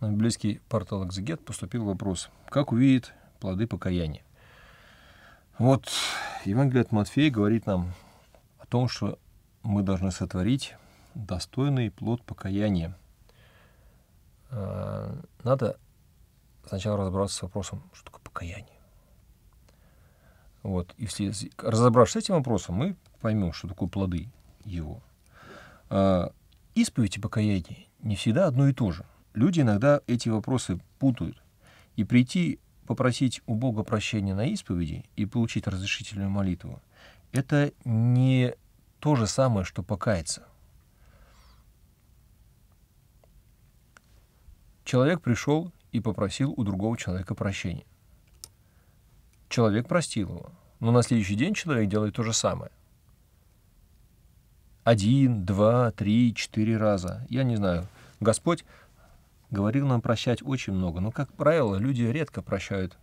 на английский портал «Экзегет» поступил вопрос, как увидит плоды покаяния. Вот Евангелие от Матфея говорит нам о том, что мы должны сотворить достойный плод покаяния. А, надо сначала разобраться с вопросом, что такое покаяние. Вот, если разобравшись с этим вопросом, мы поймем, что такое плоды его. А, исповедь и покаяние не всегда одно и то же – Люди иногда эти вопросы путают, и прийти попросить у Бога прощения на исповеди и получить разрешительную молитву — это не то же самое, что покаяться. Человек пришел и попросил у другого человека прощения. Человек простил его, но на следующий день человек делает то же самое. Один, два, три, четыре раза. Я не знаю. Господь говорил нам прощать очень много. Но, как правило, люди редко прощают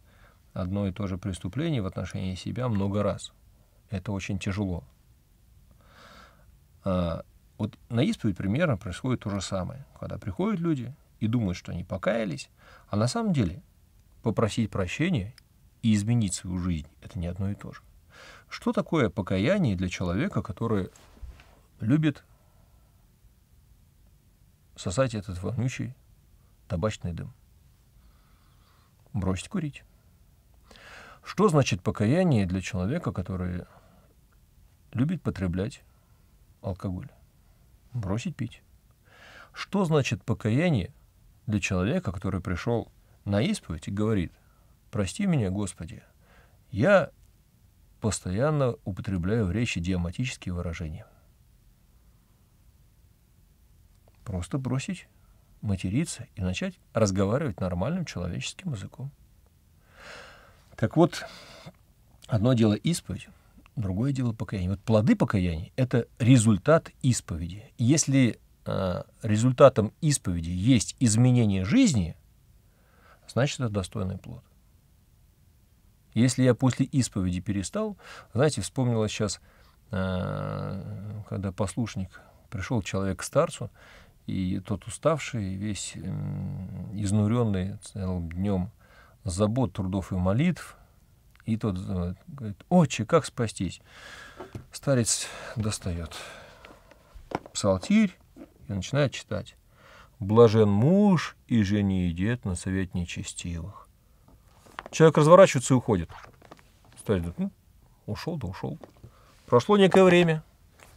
одно и то же преступление в отношении себя много раз. Это очень тяжело. А, вот на исповедь примерно происходит то же самое. Когда приходят люди и думают, что они покаялись, а на самом деле попросить прощения и изменить свою жизнь – это не одно и то же. Что такое покаяние для человека, который любит сосать этот вонючий табачный дым. Бросить курить. Что значит покаяние для человека, который любит потреблять алкоголь? Бросить пить. Что значит покаяние для человека, который пришел на исповедь и говорит, прости меня, Господи, я постоянно употребляю в речи диаматические выражения. Просто бросить материться и начать разговаривать нормальным человеческим языком. Так вот, одно дело исповедь, другое дело покаяние. Вот плоды покаяния — это результат исповеди. Если э, результатом исповеди есть изменение жизни, значит, это достойный плод. Если я после исповеди перестал, знаете, вспомнилось сейчас, э, когда послушник пришел человек к старцу и тот уставший, весь эм, изнуренный целым днем забот, трудов и молитв, и тот э, говорит, отче, как спастись? Старец достает псалтирь и начинает читать. «Блажен муж и жени идет на совет нечестивых». Человек разворачивается и уходит. Старец говорит, ну, ушел, да ушел. Прошло некое время,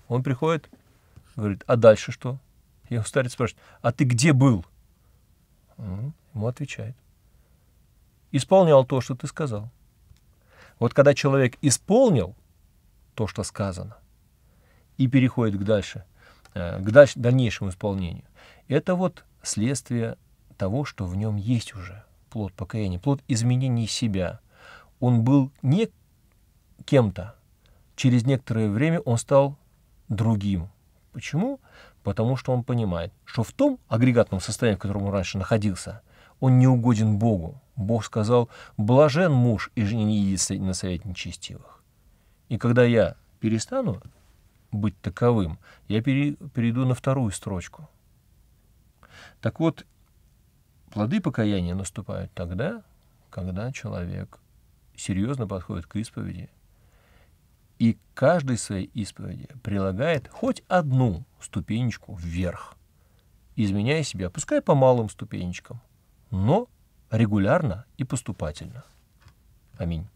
он приходит, говорит, а дальше что? Его старец спрашивает: а ты где был? Ему отвечает. Исполнял то, что ты сказал. Вот когда человек исполнил то, что сказано, и переходит к дальше, э, к дальше, дальнейшему исполнению, это вот следствие того, что в нем есть уже плод покаяния, плод изменений себя. Он был не кем-то. Через некоторое время он стал другим. Почему? потому что он понимает, что в том агрегатном состоянии, в котором он раньше находился, он не угоден Богу. Бог сказал, блажен муж и женится на совет нечестивых. И когда я перестану быть таковым, я пере, перейду на вторую строчку. Так вот, плоды покаяния наступают тогда, когда человек серьезно подходит к исповеди и каждой своей исповеди прилагает хоть одну ступенечку вверх, изменяя себя, пускай по малым ступенечкам, но регулярно и поступательно. Аминь.